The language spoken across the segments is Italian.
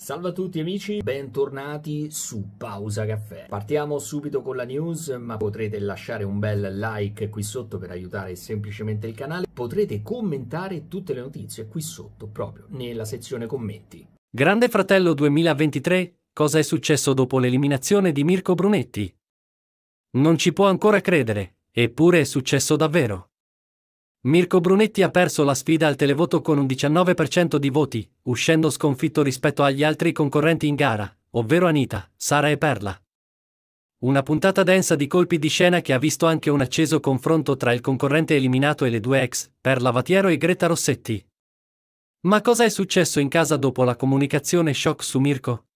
Salve a tutti amici, bentornati su Pausa Caffè. Partiamo subito con la news, ma potrete lasciare un bel like qui sotto per aiutare semplicemente il canale. Potrete commentare tutte le notizie qui sotto, proprio nella sezione commenti. Grande Fratello 2023, cosa è successo dopo l'eliminazione di Mirko Brunetti? Non ci può ancora credere, eppure è successo davvero. Mirko Brunetti ha perso la sfida al televoto con un 19% di voti, uscendo sconfitto rispetto agli altri concorrenti in gara, ovvero Anita, Sara e Perla. Una puntata densa di colpi di scena che ha visto anche un acceso confronto tra il concorrente eliminato e le due ex, Perla Vatiero e Greta Rossetti. Ma cosa è successo in casa dopo la comunicazione shock su Mirko?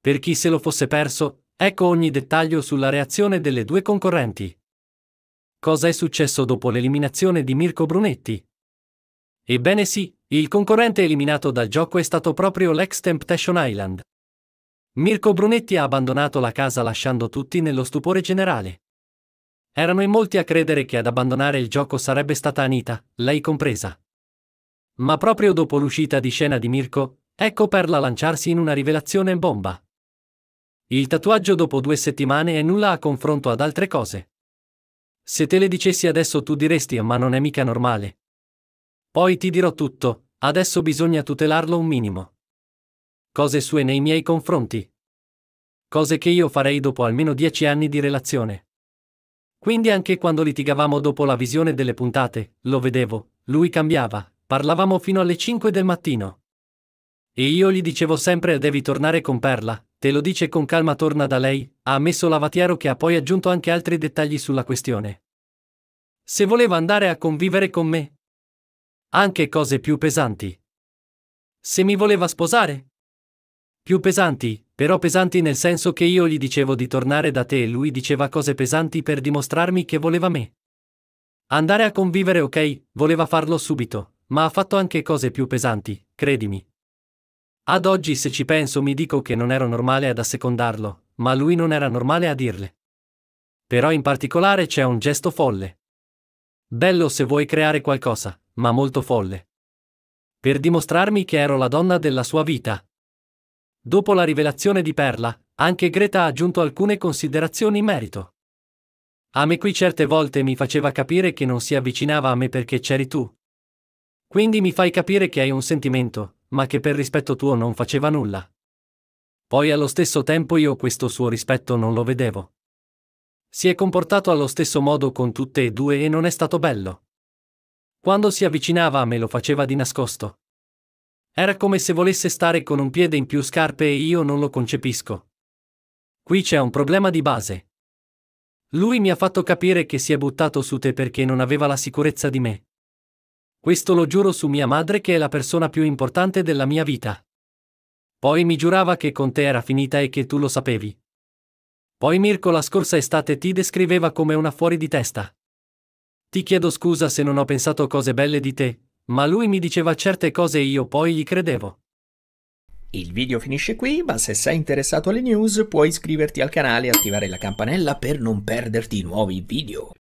Per chi se lo fosse perso, ecco ogni dettaglio sulla reazione delle due concorrenti. Cosa è successo dopo l'eliminazione di Mirko Brunetti? Ebbene sì, il concorrente eliminato dal gioco è stato proprio l'ex Temptation Island. Mirko Brunetti ha abbandonato la casa lasciando tutti nello stupore generale. Erano in molti a credere che ad abbandonare il gioco sarebbe stata Anita, lei compresa. Ma proprio dopo l'uscita di scena di Mirko, ecco Perla lanciarsi in una rivelazione bomba. Il tatuaggio dopo due settimane è nulla a confronto ad altre cose. Se te le dicessi adesso tu diresti ma non è mica normale. Poi ti dirò tutto, adesso bisogna tutelarlo un minimo. Cose sue nei miei confronti. Cose che io farei dopo almeno dieci anni di relazione. Quindi anche quando litigavamo dopo la visione delle puntate, lo vedevo, lui cambiava, parlavamo fino alle 5 del mattino. E io gli dicevo sempre devi tornare con Perla, Te lo dice con calma torna da lei, ha ammesso Lavatiero che ha poi aggiunto anche altri dettagli sulla questione. Se voleva andare a convivere con me. Anche cose più pesanti. Se mi voleva sposare. Più pesanti, però pesanti nel senso che io gli dicevo di tornare da te e lui diceva cose pesanti per dimostrarmi che voleva me. Andare a convivere ok, voleva farlo subito, ma ha fatto anche cose più pesanti, credimi. Ad oggi se ci penso mi dico che non ero normale ad assecondarlo, ma lui non era normale a dirle. Però in particolare c'è un gesto folle. Bello se vuoi creare qualcosa, ma molto folle. Per dimostrarmi che ero la donna della sua vita. Dopo la rivelazione di Perla, anche Greta ha aggiunto alcune considerazioni in merito. A me qui certe volte mi faceva capire che non si avvicinava a me perché c'eri tu. Quindi mi fai capire che hai un sentimento, ma che per rispetto tuo non faceva nulla. Poi allo stesso tempo io questo suo rispetto non lo vedevo. Si è comportato allo stesso modo con tutte e due e non è stato bello. Quando si avvicinava a me lo faceva di nascosto. Era come se volesse stare con un piede in più scarpe e io non lo concepisco. Qui c'è un problema di base. Lui mi ha fatto capire che si è buttato su te perché non aveva la sicurezza di me. Questo lo giuro su mia madre che è la persona più importante della mia vita. Poi mi giurava che con te era finita e che tu lo sapevi. Poi Mirko la scorsa estate ti descriveva come una fuori di testa. Ti chiedo scusa se non ho pensato cose belle di te, ma lui mi diceva certe cose e io poi gli credevo. Il video finisce qui, ma se sei interessato alle news puoi iscriverti al canale e attivare la campanella per non perderti nuovi video.